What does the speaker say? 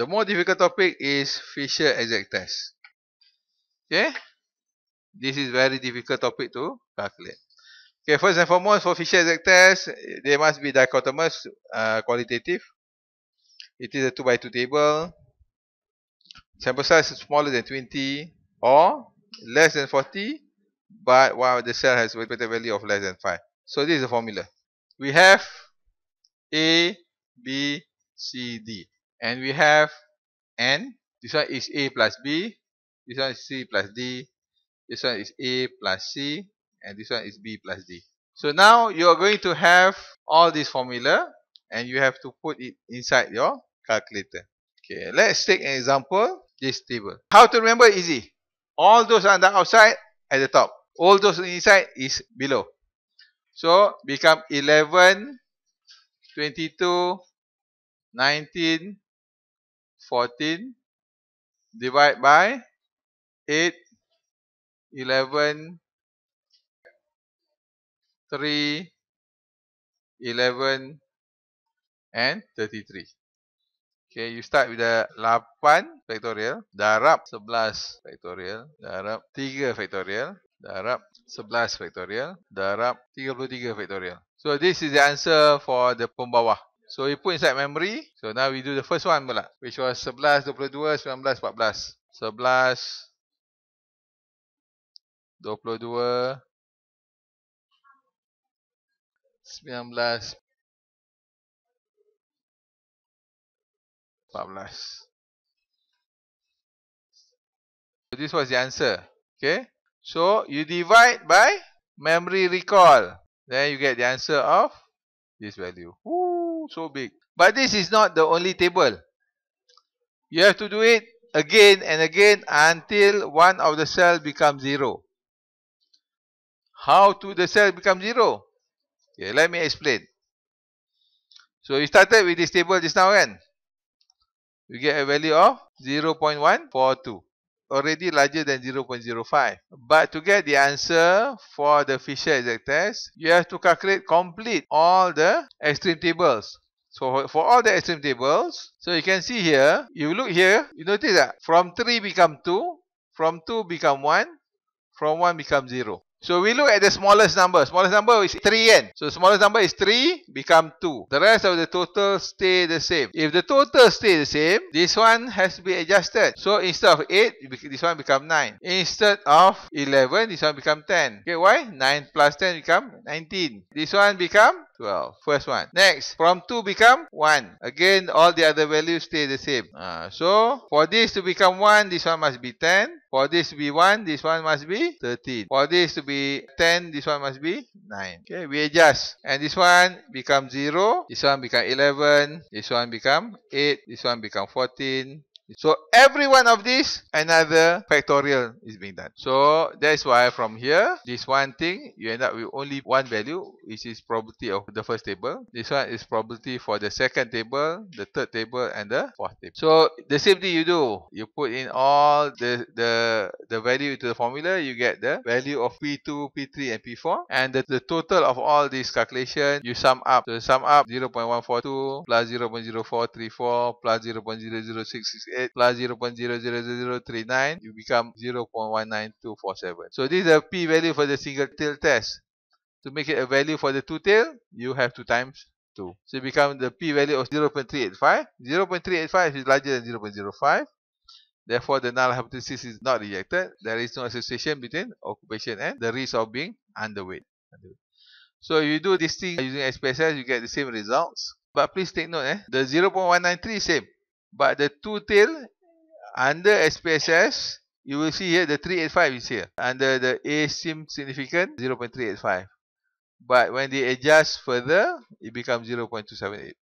The more difficult topic is Fisher exact test. Okay. This is very difficult topic to calculate. Okay, first and foremost, for Fisher exact test, they must be dichotomous uh, qualitative. It is a 2 by 2 table. Sample size is smaller than 20 or less than 40, but wow, the cell has a value of less than 5. So this is the formula. We have A, B, C, D and we have n this one is a plus b this one is c plus d this one is a plus c and this one is b plus d so now you are going to have all this formula and you have to put it inside your calculator okay let's take an example this table how to remember easy all those on the outside at the top all those inside is below so become 11 22 19 14 divide by 8 11 3 11 and 33 okay you start with the 8 factorial darab 11 factorial darab 3 factorial darab 11 factorial darab 33 factorial so this is the answer for the pembawah So we put inside memory. So now we do the first one pula. Which was 11, 22, 19, 14. 11, 22, 19, 14. So this was the answer. Okay. So you divide by memory recall. Then you get the answer of this value. Woo! so big. But this is not the only table. You have to do it again and again until one of the cell become zero. How to the cell become zero? Okay, let me explain. So you started with this table just now, and you get a value of 0 0.142 already larger than 0.05. But to get the answer for the Fisher exact test, you have to calculate complete all the extreme tables. So for all the extreme tables, so you can see here, you look here, you notice that from 3 become 2, from 2 become 1, from 1 become 0. So, we look at the smallest number. Smallest number is 3, kan? So, smallest number is 3, become 2. The rest of the total stay the same. If the total stay the same, this one has to be adjusted. So, instead of 8, this one become 9. Instead of 11, this one become 10. Okay, why? 9 plus 10 become 19. This one become 12. First one. Next, from 2 become 1. Again, all the other values stay the same. Uh, so, for this to become 1, this one must be 10. For this to be 1, this one must be 13. For this to be 10, this one must be 9. Okay, we adjust. And this one become 0. This one become 11. This one become 8. This one become 14. So every one of these, another factorial is being done. So that's why from here, this one thing, you end up with only one value, which is probability of the first table. This one is probability for the second table, the third table, and the fourth table. So the same thing you do, you put in all the, the, the value into the formula, you get the value of P2, P3, and P4. And the, the total of all these calculations, you sum up. So sum up 0.142 plus 0.0434 plus 0.00668 8 plus 0.00039, you become 0.19247. So this is a p-value for the single tail test. To make it a value for the two tail, you have 2 times 2. So it becomes the p-value of 0.385. 0.385 is larger than 0.05. Therefore, the null hypothesis is not rejected. There is no association between occupation and the risk of being underweight. So you do this thing using SPSS, you get the same results. But please take note, eh? the 0.193 is same. but the two tail under SPSS, you will see here the 385 is here under the ASIM significant 0.385. But when they adjust further, it becomes 0.278.